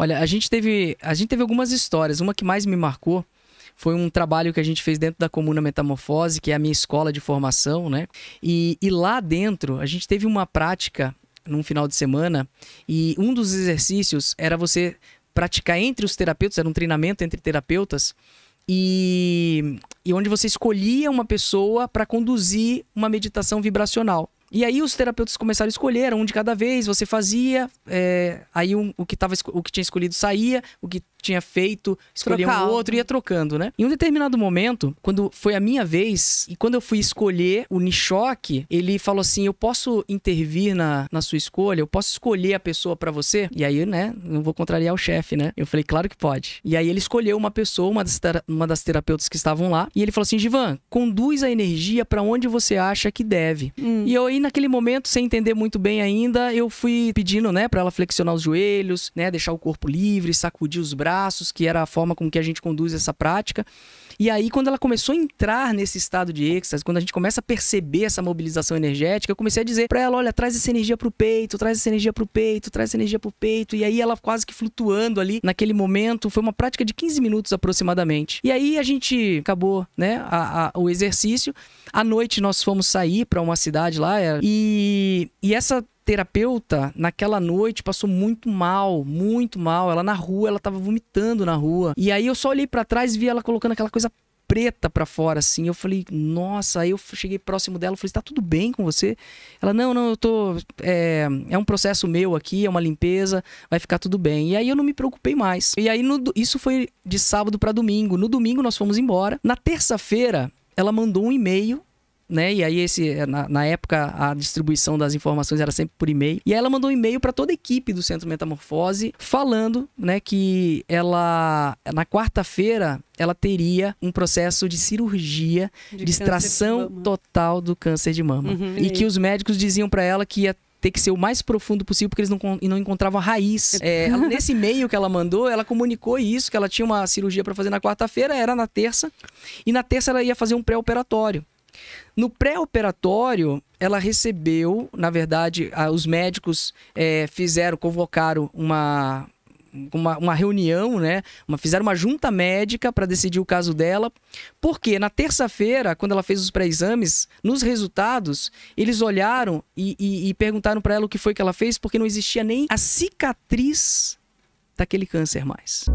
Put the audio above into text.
Olha, a gente teve, a gente teve algumas histórias. Uma que mais me marcou foi um trabalho que a gente fez dentro da Comuna Metamorfose, que é a minha escola de formação, né? E, e lá dentro a gente teve uma prática num final de semana e um dos exercícios era você praticar entre os terapeutas, era um treinamento entre terapeutas. E, e, onde você escolhia uma pessoa para conduzir uma meditação vibracional. E aí os terapeutas começaram a escolher, um de cada vez, você fazia, é, aí um, o, que tava, o que tinha escolhido saía, o que tinha feito, escolhia Trocar. um outro, ia trocando, né? Em um determinado momento, quando foi a minha vez, e quando eu fui escolher o Nishoque, ele falou assim, eu posso intervir na, na sua escolha? Eu posso escolher a pessoa para você? E aí, né, não vou contrariar o chefe, né? Eu falei, claro que pode. E aí ele escolheu uma pessoa, uma das, uma das terapeutas que estavam lá, e ele falou assim, Givan, conduz a energia para onde você acha que deve. Hum. E eu naquele momento, sem entender muito bem ainda, eu fui pedindo, né, para ela flexionar os joelhos, né, deixar o corpo livre, sacudir os braços, que era a forma com que a gente conduz essa prática. E aí, quando ela começou a entrar nesse estado de êxtase, quando a gente começa a perceber essa mobilização energética, eu comecei a dizer para ela: olha, traz essa energia pro peito, traz essa energia pro peito, traz essa energia pro peito. E aí, ela quase que flutuando ali naquele momento. Foi uma prática de 15 minutos aproximadamente. E aí, a gente acabou, né, a, a, o exercício. À noite, nós fomos sair para uma cidade lá, é. E, e essa terapeuta, naquela noite, passou muito mal, muito mal. Ela na rua, ela tava vomitando na rua. E aí eu só olhei para trás e vi ela colocando aquela coisa preta para fora, assim. Eu falei, nossa, aí eu cheguei próximo dela, falei, tá tudo bem com você? Ela, não, não, eu tô. É, é um processo meu aqui, é uma limpeza, vai ficar tudo bem. E aí eu não me preocupei mais. E aí no, isso foi de sábado para domingo. No domingo nós fomos embora. Na terça-feira, ela mandou um e-mail né? E aí esse na, na, época a distribuição das informações era sempre por e-mail. E aí ela mandou um e-mail para toda a equipe do Centro Metamorfose falando, né, que ela na quarta-feira ela teria um processo de cirurgia de, de extração total do câncer de mama. Uhum. E que os médicos diziam para ela que ia ter que ser o mais profundo possível, porque eles não, não encontravam a raiz. É, nesse e-mail que ela mandou, ela comunicou isso, que ela tinha uma cirurgia para fazer na quarta-feira, era na terça, e na terça ela ia fazer um pré-operatório. No pré-operatório, ela recebeu, na verdade, a, os médicos é, fizeram, convocaram uma, uma, uma, reunião, né? Uma, fizeram uma junta médica para decidir o caso dela. Porque na terça-feira, quando ela fez os pré-exames, nos resultados, eles olharam e, e, e perguntaram para ela o que foi que ela fez, porque não existia nem a cicatriz daquele câncer mais.